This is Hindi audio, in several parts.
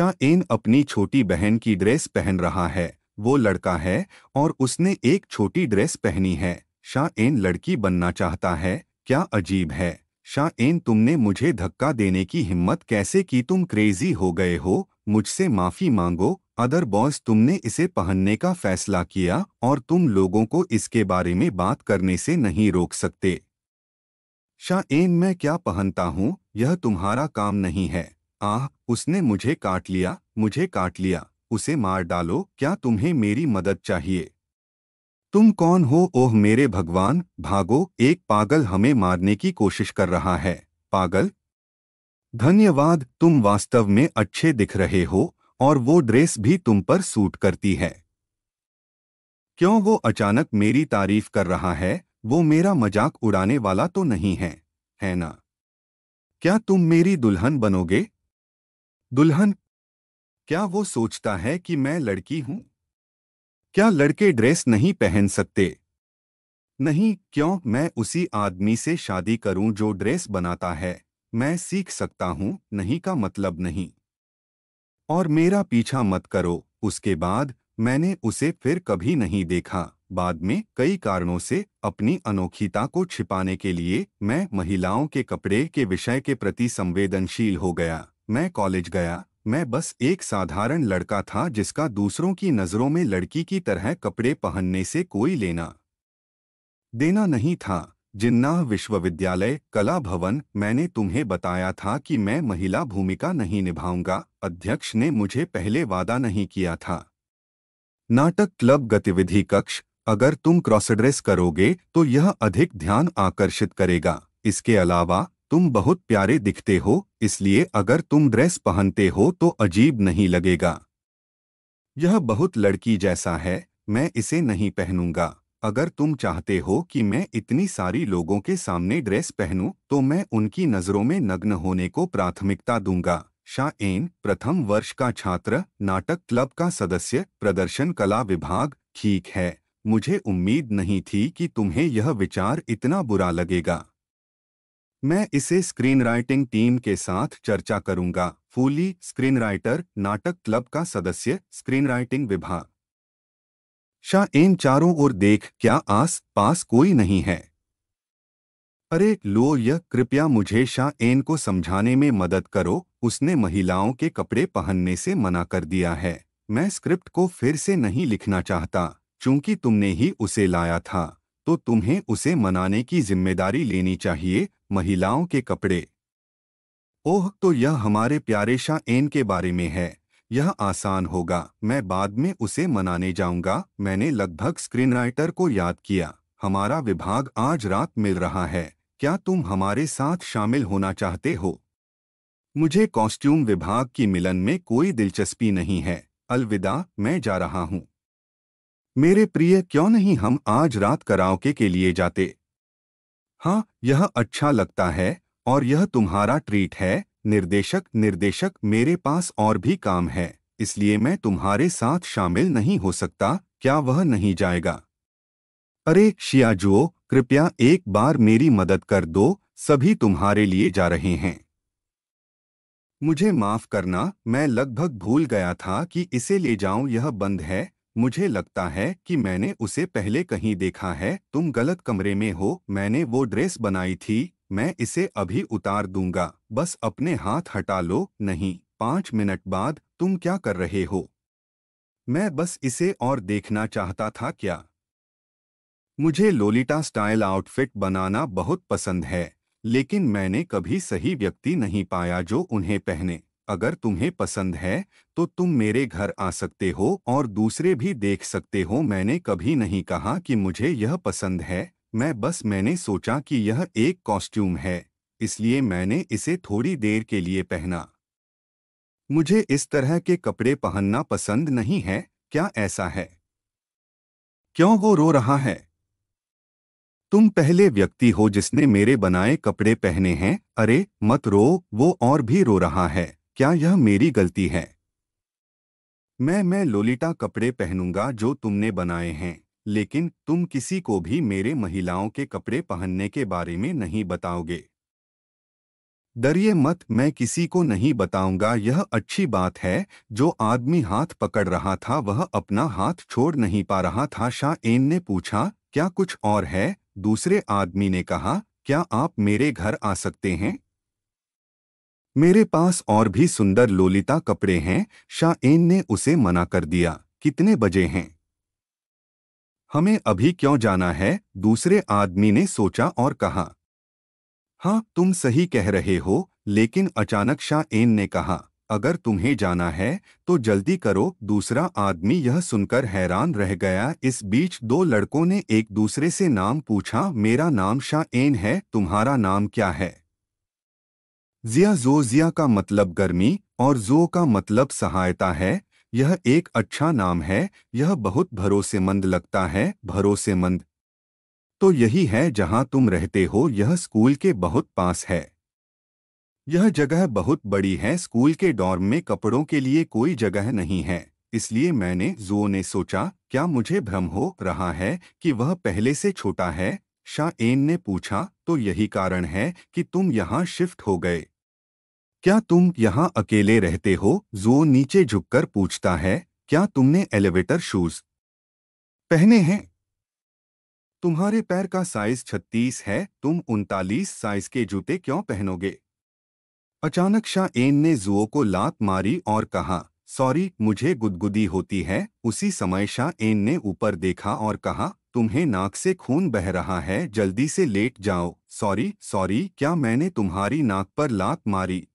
अक्षा एन अपनी छोटी बहन की ड्रेस पहन रहा है वो लड़का है और उसने एक छोटी ड्रेस पहनी है शाह एन लड़की बनना चाहता है क्या अजीब है शाह एन तुमने मुझे धक्का देने की हिम्मत कैसे की तुम क्रेजी हो गए हो मुझसे माफ़ी मांगो अदर बॉस तुमने इसे पहनने का फैसला किया और तुम लोगों को इसके बारे में बात करने से नहीं रोक सकते शाह एन मैं क्या पहनता हूँ यह तुम्हारा काम नहीं है आह उसने मुझे काट लिया मुझे काट लिया उसे मार डालो क्या तुम्हें मेरी मदद चाहिए तुम कौन हो ओह मेरे भगवान भागो एक पागल हमें मारने की कोशिश कर रहा है पागल धन्यवाद तुम वास्तव में अच्छे दिख रहे हो और वो ड्रेस भी तुम पर सूट करती है क्यों वो अचानक मेरी तारीफ कर रहा है वो मेरा मजाक उड़ाने वाला तो नहीं है है ना क्या तुम मेरी दुल्हन बनोगे दुल्हन क्या वो सोचता है कि मैं लड़की हूं क्या लड़के ड्रेस नहीं पहन सकते नहीं क्यों मैं उसी आदमी से शादी करूं जो ड्रेस बनाता है मैं सीख सकता हूं नहीं का मतलब नहीं और मेरा पीछा मत करो उसके बाद मैंने उसे फिर कभी नहीं देखा बाद में कई कारणों से अपनी अनोखीता को छिपाने के लिए मैं महिलाओं के कपड़े के विषय के प्रति संवेदनशील हो गया मैं कॉलेज गया मैं बस एक साधारण लड़का था जिसका दूसरों की नज़रों में लड़की की तरह कपड़े पहनने से कोई लेना देना नहीं था जिन्नाह विश्वविद्यालय कला भवन मैंने तुम्हें बताया था कि मैं महिला भूमिका नहीं निभाऊंगा अध्यक्ष ने मुझे पहले वादा नहीं किया था नाटक क्लब गतिविधि कक्ष अगर तुम क्रॉसड्रेस करोगे तो यह अधिक ध्यान आकर्षित करेगा इसके अलावा तुम बहुत प्यारे दिखते हो इसलिए अगर तुम ड्रेस पहनते हो तो अजीब नहीं लगेगा यह बहुत लड़की जैसा है मैं इसे नहीं पहनूंगा अगर तुम चाहते हो कि मैं इतनी सारी लोगों के सामने ड्रेस पहनूं तो मैं उनकी नज़रों में नग्न होने को प्राथमिकता दूंगा शाएन प्रथम वर्ष का छात्र नाटक क्लब का सदस्य प्रदर्शन कला विभाग ठीक है मुझे उम्मीद नहीं थी कि तुम्हें यह विचार इतना बुरा लगेगा मैं इसे स्क्रीन राइटिंग टीम के साथ चर्चा करूंगा फूली स्क्रीन राइटर नाटक क्लब का सदस्य स्क्रीन राइटिंग विभाग शाह इन चारों ओर देख क्या आस पास कोई नहीं है अरे लो यह कृपया मुझे शाह एन को समझाने में मदद करो उसने महिलाओं के कपड़े पहनने से मना कर दिया है मैं स्क्रिप्ट को फिर से नहीं लिखना चाहता चूंकि तुमने ही उसे लाया था तो तुम्हें उसे मनाने की जिम्मेदारी लेनी चाहिए महिलाओं के कपड़े ओह तो यह हमारे प्यारे शाह एन के बारे में है यह आसान होगा मैं बाद में उसे मनाने जाऊंगा मैंने लगभग स्क्रीन राइटर को याद किया हमारा विभाग आज रात मिल रहा है क्या तुम हमारे साथ शामिल होना चाहते हो मुझे कॉस्ट्यूम विभाग की मिलन में कोई दिलचस्पी नहीं है अलविदा मैं जा रहा हूँ मेरे प्रिय क्यों नहीं हम आज रात कराओके के लिए जाते हाँ यह अच्छा लगता है और यह तुम्हारा ट्रीट है निर्देशक निर्देशक मेरे पास और भी काम है इसलिए मैं तुम्हारे साथ शामिल नहीं हो सकता क्या वह नहीं जाएगा अरे शियाजुओ कृपया एक बार मेरी मदद कर दो सभी तुम्हारे लिए जा रहे हैं मुझे माफ करना मैं लगभग भूल गया था कि इसे ले जाऊं यह बंद है मुझे लगता है कि मैंने उसे पहले कहीं देखा है तुम गलत कमरे में हो मैंने वो ड्रेस बनाई थी मैं इसे अभी उतार दूंगा बस अपने हाथ हटा लो नहीं पाँच मिनट बाद तुम क्या कर रहे हो मैं बस इसे और देखना चाहता था क्या मुझे लोलिटा स्टाइल आउटफिट बनाना बहुत पसंद है लेकिन मैंने कभी सही व्यक्ति नहीं पाया जो उन्हें पहने अगर तुम्हें पसंद है तो तुम मेरे घर आ सकते हो और दूसरे भी देख सकते हो मैंने कभी नहीं कहा कि मुझे यह पसंद है मैं बस मैंने सोचा कि यह एक कॉस्ट्यूम है इसलिए मैंने इसे थोड़ी देर के लिए पहना मुझे इस तरह के कपड़े पहनना पसंद नहीं है क्या ऐसा है क्यों वो रो रहा है तुम पहले व्यक्ति हो जिसने मेरे बनाए कपड़े पहने हैं अरे मत रो वो और भी रो रहा है क्या यह मेरी गलती है मैं मैं लोलिटा कपड़े पहनूंगा जो तुमने बनाए हैं लेकिन तुम किसी को भी मेरे महिलाओं के कपड़े पहनने के बारे में नहीं बताओगे डरिए मत मैं किसी को नहीं बताऊंगा यह अच्छी बात है जो आदमी हाथ पकड़ रहा था वह अपना हाथ छोड़ नहीं पा रहा था शाह एन ने पूछा क्या कुछ और है दूसरे आदमी ने कहा क्या आप मेरे घर आ सकते हैं मेरे पास और भी सुंदर लोलिता कपड़े हैं शाहन ने उसे मना कर दिया कितने बजे हैं हमें अभी क्यों जाना है दूसरे आदमी ने सोचा और कहा हाँ तुम सही कह रहे हो लेकिन अचानक शाहन ने कहा अगर तुम्हें जाना है तो जल्दी करो दूसरा आदमी यह सुनकर हैरान रह गया इस बीच दो लड़कों ने एक दूसरे से नाम पूछा मेरा नाम शाहन है तुम्हारा नाम क्या है जिया जो जिया का मतलब गर्मी और जो का मतलब सहायता है यह एक अच्छा नाम है यह बहुत भरोसेमंद लगता है भरोसेमंद तो यही है जहां तुम रहते हो यह स्कूल के बहुत पास है यह जगह बहुत बड़ी है स्कूल के डॉर्म में कपड़ों के लिए कोई जगह नहीं है इसलिए मैंने जो ने सोचा क्या मुझे भ्रम हो रहा है कि वह पहले से छोटा है शाह एन ने पूछा तो यही कारण है कि तुम यहाँ शिफ्ट हो गए क्या तुम यहाँ अकेले रहते हो जो नीचे झुककर पूछता है क्या तुमने एलिवेटर शूज पहने हैं तुम्हारे पैर का साइज छत्तीस है तुम उनतालीस साइज के जूते क्यों पहनोगे अचानक शाह एन ने जुओ को लात मारी और कहा सॉरी मुझे गुदगुदी होती है उसी समय शाह एन ने ऊपर देखा और कहा तुम्हें नाक से खून बह रहा है जल्दी से लेट जाओ सॉरी सॉरी क्या मैंने तुम्हारी नाक पर लात मारी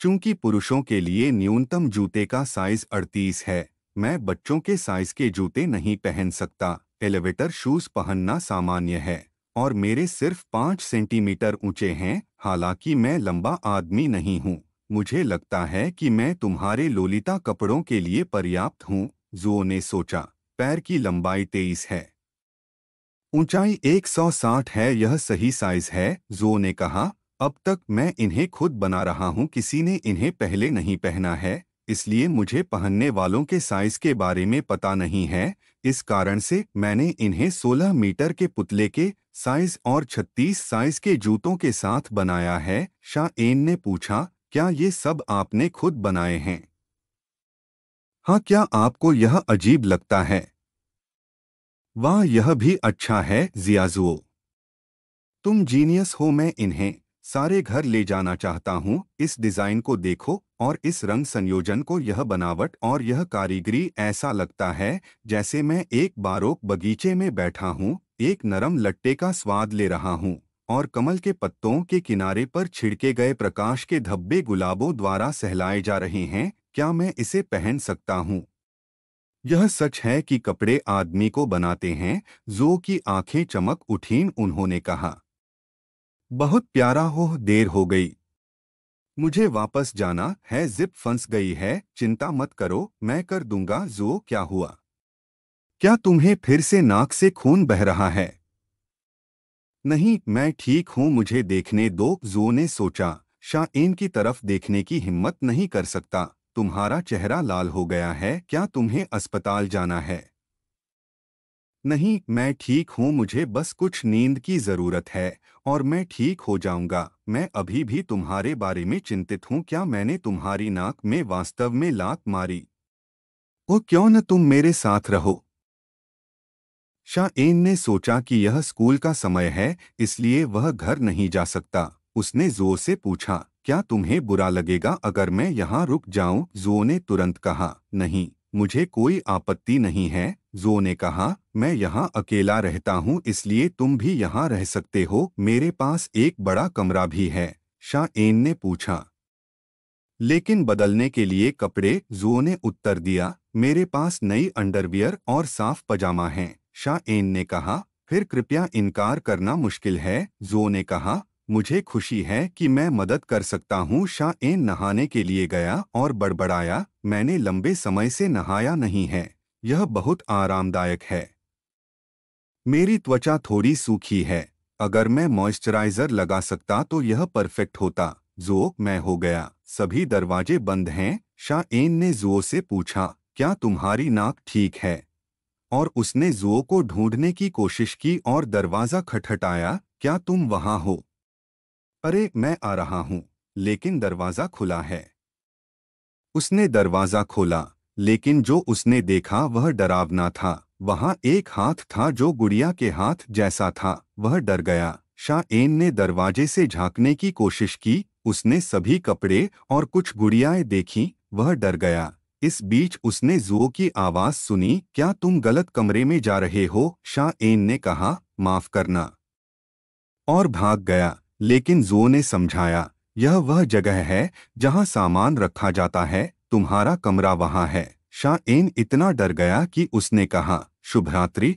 चूंकि पुरुषों के लिए न्यूनतम जूते का साइज 38 है मैं बच्चों के साइज के जूते नहीं पहन सकता एलिवेटर शूज पहनना सामान्य है और मेरे सिर्फ पाँच सेंटीमीटर ऊंचे हैं हालांकि मैं लंबा आदमी नहीं हूँ मुझे लगता है कि मैं तुम्हारे लोलिता कपड़ों के लिए पर्याप्त हूँ जो ने सोचा पैर की लंबाई तेईस है ऊंचाई 160 है यह सही साइज है जो ने कहा अब तक मैं इन्हें खुद बना रहा हूं किसी ने इन्हें पहले नहीं पहना है इसलिए मुझे पहनने वालों के साइज के बारे में पता नहीं है इस कारण से मैंने इन्हें 16 मीटर के पुतले के साइज और 36 साइज के जूतों के साथ बनाया है शाह ने पूछा क्या ये सब आपने खुद बनाए हैं हाँ क्या आपको यह अजीब लगता है वाह यह भी अच्छा है जियाजुओ तुम जीनियस हो मैं इन्हें सारे घर ले जाना चाहता हूँ इस डिज़ाइन को देखो और इस रंग संयोजन को यह बनावट और यह कारीगरी ऐसा लगता है जैसे मैं एक बारोक बगीचे में बैठा हूँ एक नरम लट्टे का स्वाद ले रहा हूँ और कमल के पत्तों के किनारे पर छिड़के गए प्रकाश के धब्बे गुलाबों द्वारा सहलाए जा रहे हैं क्या मैं इसे पहन सकता हूँ यह सच है कि कपड़े आदमी को बनाते हैं जो की आंखें चमक उठीन उन्होंने कहा बहुत प्यारा हो देर हो गई मुझे वापस जाना है जिप फंस गई है चिंता मत करो मैं कर दूंगा जो क्या हुआ क्या तुम्हें फिर से नाक से खून बह रहा है नहीं मैं ठीक हूं मुझे देखने दो जो ने सोचा शाइन की तरफ देखने की हिम्मत नहीं कर सकता तुम्हारा चेहरा लाल हो गया है क्या तुम्हें अस्पताल जाना है नहीं मैं ठीक हूँ मुझे बस कुछ नींद की ज़रूरत है और मैं ठीक हो जाऊंगा मैं अभी भी तुम्हारे बारे में चिंतित हूँ क्या मैंने तुम्हारी नाक में वास्तव में लात मारी ओ क्यों न तुम मेरे साथ रहो शाहन ने सोचा कि यह स्कूल का समय है इसलिए वह घर नहीं जा सकता उसने जो से पूछा क्या तुम्हें बुरा लगेगा अगर मैं यहाँ रुक जाऊँ जो ने तुरंत कहा नहीं मुझे कोई आपत्ति नहीं है जो ने कहा मैं यहाँ अकेला रहता हूँ इसलिए तुम भी यहाँ रह सकते हो मेरे पास एक बड़ा कमरा भी है शाह एन ने पूछा लेकिन बदलने के लिए कपड़े जो ने उत्तर दिया मेरे पास नई अंडरवियर और साफ पजामा हैं शाह एन ने कहा फिर कृपया इनकार करना मुश्किल है जो ने कहा मुझे खुशी है कि मैं मदद कर सकता हूँ शाह एन नहाने के लिए गया और बड़बड़ाया मैंने लंबे समय से नहाया नहीं है यह बहुत आरामदायक है मेरी त्वचा थोड़ी सूखी है अगर मैं मॉइस्चराइजर लगा सकता तो यह परफेक्ट होता जो मैं हो गया सभी दरवाजे बंद हैं शाहन ने जो से पूछा क्या तुम्हारी नाक ठीक है और उसने जो को ढूंढने की कोशिश की और दरवाज़ा खटखटाया क्या तुम वहां हो अरे मैं आ रहा हूं लेकिन दरवाज़ा खुला है उसने दरवाज़ा खोला लेकिन जो उसने देखा वह डरावना था वहाँ एक हाथ था जो गुड़िया के हाथ जैसा था वह डर गया एन ने दरवाजे से झांकने की कोशिश की उसने सभी कपड़े और कुछ गुड़ियाएं देखी वह डर गया इस बीच उसने जुओ की आवाज़ सुनी क्या तुम गलत कमरे में जा रहे हो एन ने कहा माफ करना और भाग गया लेकिन जुओ ने समझाया यह वह जगह है जहां सामान रखा जाता है तुम्हारा कमरा वहां है शाहन इतना डर गया कि उसने कहा शुभरात्रि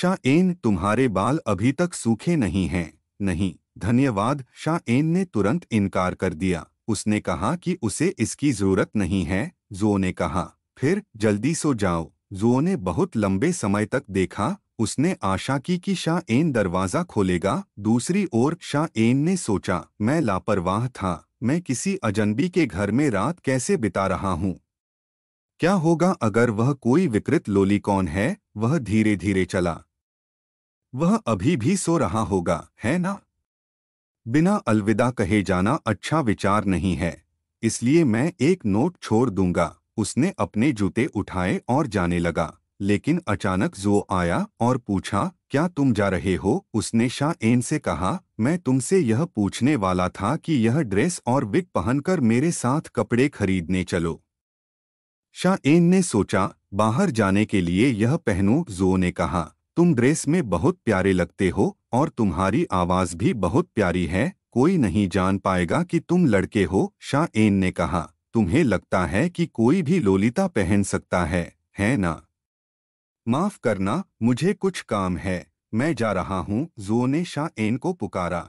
शाहन तुम्हारे बाल अभी तक सूखे नहीं हैं नहीं धन्यवाद शाहन ने तुरंत इनकार कर दिया उसने कहा कि उसे इसकी जरूरत नहीं है जो ने कहा फिर जल्दी सो जाओ जो ने बहुत लंबे समय तक देखा उसने आशा की कि शाह एन दरवाज़ा खोलेगा दूसरी ओर शाह एन ने सोचा मैं लापरवाह था मैं किसी अजनबी के घर में रात कैसे बिता रहा हूँ क्या होगा अगर वह कोई विकृत लोलीकॉन है वह धीरे धीरे चला वह अभी भी सो रहा होगा है ना बिना अलविदा कहे जाना अच्छा विचार नहीं है इसलिए मैं एक नोट छोड़ दूंगा उसने अपने जूते उठाए और जाने लगा लेकिन अचानक जो आया और पूछा क्या तुम जा रहे हो उसने शाह एन से कहा मैं तुमसे यह पूछने वाला था कि यह ड्रेस और विक पहनकर मेरे साथ कपड़े खरीदने चलो शाह एन ने सोचा बाहर जाने के लिए यह पहनो जो ने कहा तुम ड्रेस में बहुत प्यारे लगते हो और तुम्हारी आवाज़ भी बहुत प्यारी है कोई नहीं जान पाएगा कि तुम लड़के हो शाह एन ने कहा तुम्हें लगता है कि कोई भी लोलिता पहन सकता है है ना माफ करना मुझे कुछ काम है मैं जा रहा हूं जो ने शाह को पुकारा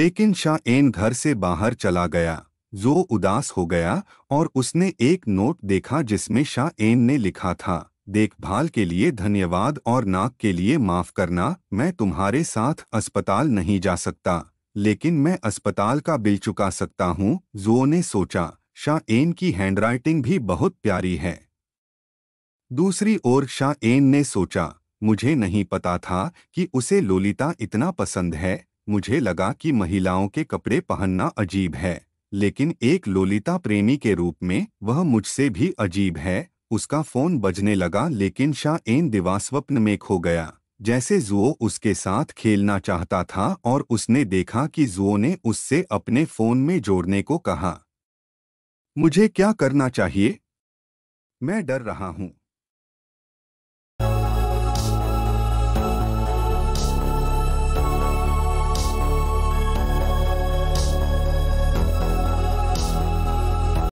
लेकिन शाह घर से बाहर चला गया जो उदास हो गया और उसने एक नोट देखा जिसमें शाह ने लिखा था देखभाल के लिए धन्यवाद और नाक के लिए माफ करना मैं तुम्हारे साथ अस्पताल नहीं जा सकता लेकिन मैं अस्पताल का बिल चुका सकता हूँ जो ने सोचा शाह की हैंडराइटिंग भी बहुत प्यारी है दूसरी ओर शाह एन ने सोचा मुझे नहीं पता था कि उसे लोलिता इतना पसंद है मुझे लगा कि महिलाओं के कपड़े पहनना अजीब है लेकिन एक लोलिता प्रेमी के रूप में वह मुझसे भी अजीब है उसका फोन बजने लगा लेकिन शाह एन दिवास्वप्न में खो गया जैसे जुओ उसके साथ खेलना चाहता था और उसने देखा कि जुओ ने उससे अपने फोन में जोड़ने को कहा मुझे क्या करना चाहिए मैं डर रहा हूं